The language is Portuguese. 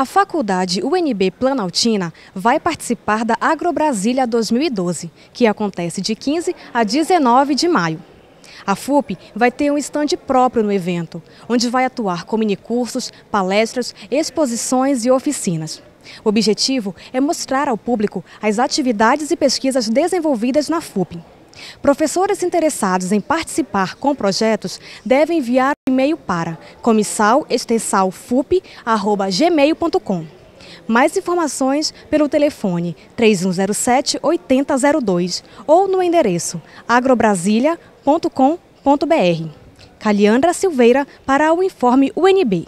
A faculdade UNB Planaltina vai participar da AgroBrasília 2012, que acontece de 15 a 19 de maio. A FUP vai ter um estande próprio no evento, onde vai atuar com minicursos, palestras, exposições e oficinas. O objetivo é mostrar ao público as atividades e pesquisas desenvolvidas na FUP. Professores interessados em participar com projetos devem enviar um e-mail para comissalextensalfup.gmail.com. Mais informações pelo telefone 3107-8002 ou no endereço agrobrasilia.com.br. Caliandra Silveira para o Informe UNB.